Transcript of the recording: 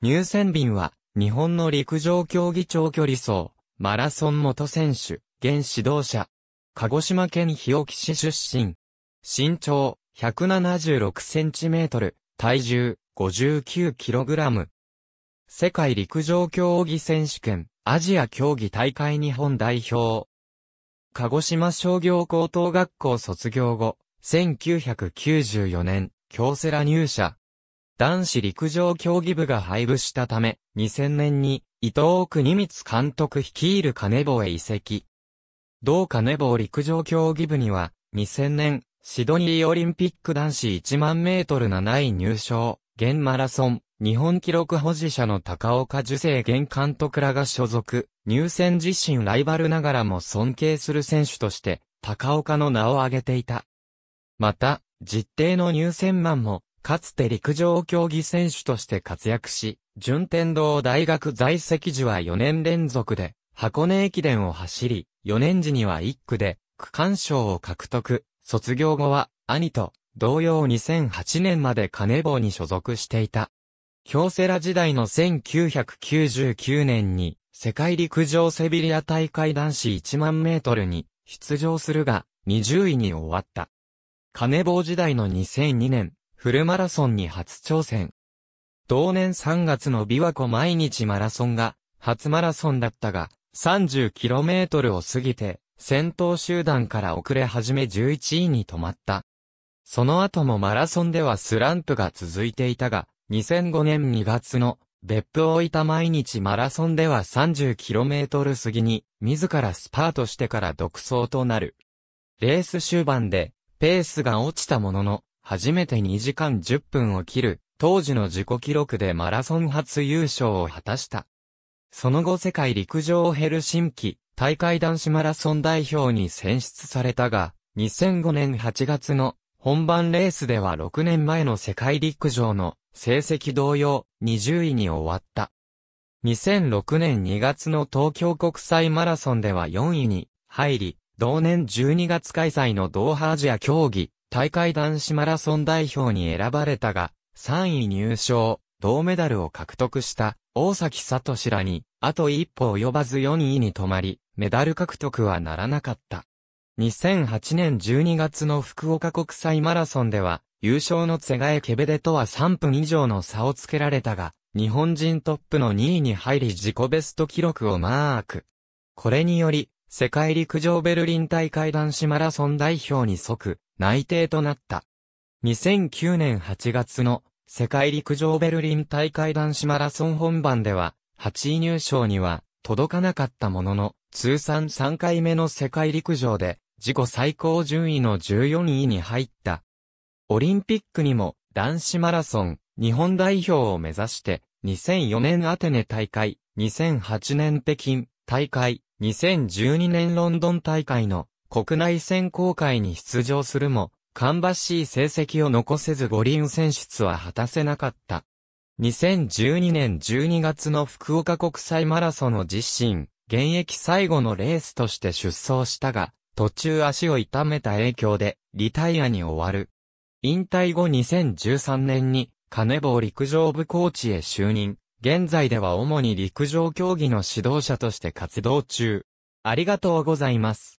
入選便は、日本の陸上競技長距離走、マラソン元選手、現指導者。鹿児島県日置市出身。身長、176センチメートル、体重、59キログラム。世界陸上競技選手権、アジア競技大会日本代表。鹿児島商業高等学校卒業後、1994年、京セラ入社。男子陸上競技部が廃部したため、2000年に伊藤国光監督率いる金坊へ移籍。同金坊陸上競技部には、2000年、シドニーオリンピック男子1万メートル7位入賞、現マラソン、日本記録保持者の高岡受生現監督らが所属、入選自身ライバルながらも尊敬する選手として、高岡の名を挙げていた。また、実定の入選マンも、かつて陸上競技選手として活躍し、順天堂大学在籍時は4年連続で箱根駅伝を走り、4年時には1区で区間賞を獲得。卒業後は兄と同様2008年まで金棒に所属していた。京セラ時代の1999年に世界陸上セビリア大会男子1万メートルに出場するが20位に終わった。金棒時代の2002年、フルマラソンに初挑戦。同年3月の琵琶湖毎日マラソンが、初マラソンだったが、30km を過ぎて、先頭集団から遅れ始め11位に止まった。その後もマラソンではスランプが続いていたが、2005年2月の別府を置いた毎日マラソンでは 30km 過ぎに、自らスパートしてから独走となる。レース終盤で、ペースが落ちたものの、初めて2時間10分を切る、当時の自己記録でマラソン初優勝を果たした。その後世界陸上ヘルシンキ、大会男子マラソン代表に選出されたが、2005年8月の本番レースでは6年前の世界陸上の成績同様20位に終わった。2006年2月の東京国際マラソンでは4位に入り、同年12月開催のドーハアジア競技大会男子マラソン代表に選ばれたが、3位入賞、銅メダルを獲得した大崎聡らに、あと一歩及ばず4位に止まり、メダル獲得はならなかった。2008年12月の福岡国際マラソンでは、優勝のツェガエケベデとは3分以上の差をつけられたが、日本人トップの2位に入り自己ベスト記録をマーク。これにより、世界陸上ベルリン大会男子マラソン代表に即内定となった。2009年8月の世界陸上ベルリン大会男子マラソン本番では8位入賞には届かなかったものの通算3回目の世界陸上で自己最高順位の14位に入った。オリンピックにも男子マラソン日本代表を目指して2004年アテネ大会、2008年北京大会、2012年ロンドン大会の国内選考会に出場するも、かんばしい成績を残せず五輪選出は果たせなかった。2012年12月の福岡国際マラソンを実施、現役最後のレースとして出走したが、途中足を痛めた影響で、リタイアに終わる。引退後2013年に、金棒陸上部コーチへ就任。現在では主に陸上競技の指導者として活動中。ありがとうございます。